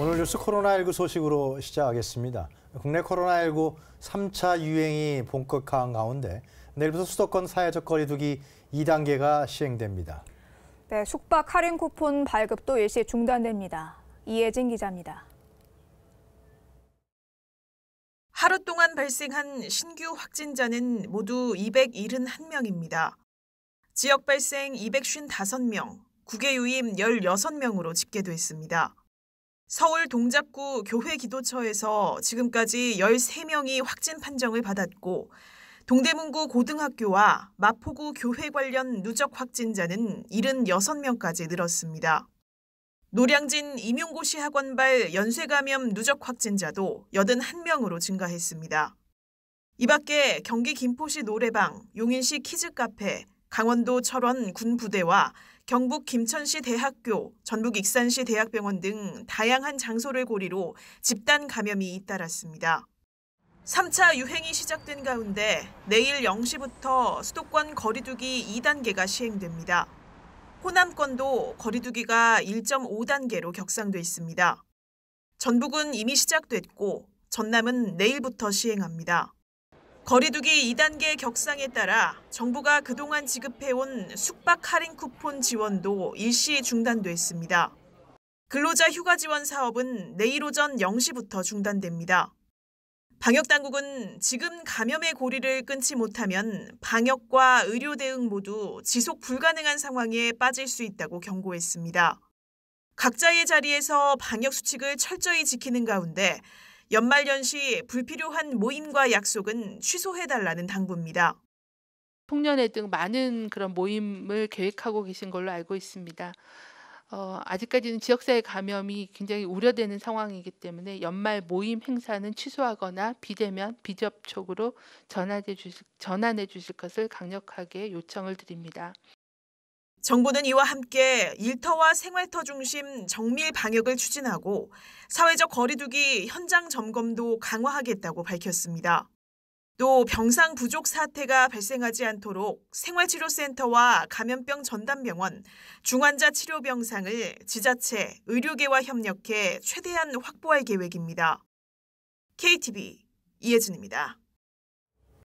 오늘 뉴스 코로나19 소식으로 시작하겠습니다. 국내 코로나19 3차 유행이 본격화한 가운데 내일부터 수도권 사회적 거리두기 2단계가 시행됩니다. 네, 숙박 할인 쿠폰 발급도 일시 중단됩니다. 이혜진 기자입니다. 하루 동안 발생한 신규 확진자는 모두 271명입니다. 지역 발생 255명, 국외 유임 16명으로 집계됐습니다. 서울 동작구 교회 기도처에서 지금까지 13명이 확진 판정을 받았고 동대문구 고등학교와 마포구 교회 관련 누적 확진자는 76명까지 늘었습니다. 노량진 임용고시 학원발 연쇄감염 누적 확진자도 81명으로 증가했습니다. 이 밖에 경기 김포시 노래방, 용인시 키즈카페, 강원도 철원 군부대와 경북 김천시 대학교, 전북 익산시 대학병원 등 다양한 장소를 고리로 집단 감염이 잇따랐습니다. 3차 유행이 시작된 가운데 내일 0시부터 수도권 거리두기 2단계가 시행됩니다. 호남권도 거리두기가 1.5단계로 격상돼 있습니다. 전북은 이미 시작됐고 전남은 내일부터 시행합니다. 거리두기 2단계 격상에 따라 정부가 그동안 지급해온 숙박 할인 쿠폰 지원도 일시 중단됐습니다. 근로자 휴가 지원 사업은 내일 오전 0시부터 중단됩니다. 방역당국은 지금 감염의 고리를 끊지 못하면 방역과 의료 대응 모두 지속 불가능한 상황에 빠질 수 있다고 경고했습니다. 각자의 자리에서 방역수칙을 철저히 지키는 가운데 연말연시 불필요한 모임과 약속은 취소해달라는 당부입니다. 송년회 등 많은 그런 모임을 계획하고 계신 걸로 알고 있습니다. 어, 아직까지는 지역사회 감염이 굉장히 우려되는 상황이기 때문에 연말 모임 행사는 취소하거나 비대면 비접촉으로 전환해 주실, 전환해 주실 것을 강력하게 요청을 드립니다. 정부는 이와 함께 일터와 생활터 중심 정밀 방역을 추진하고 사회적 거리두기 현장 점검도 강화하겠다고 밝혔습니다. 또 병상 부족 사태가 발생하지 않도록 생활치료센터와 감염병 전담병원, 중환자 치료 병상을 지자체, 의료계와 협력해 최대한 확보할 계획입니다. KTV 이혜진입니다.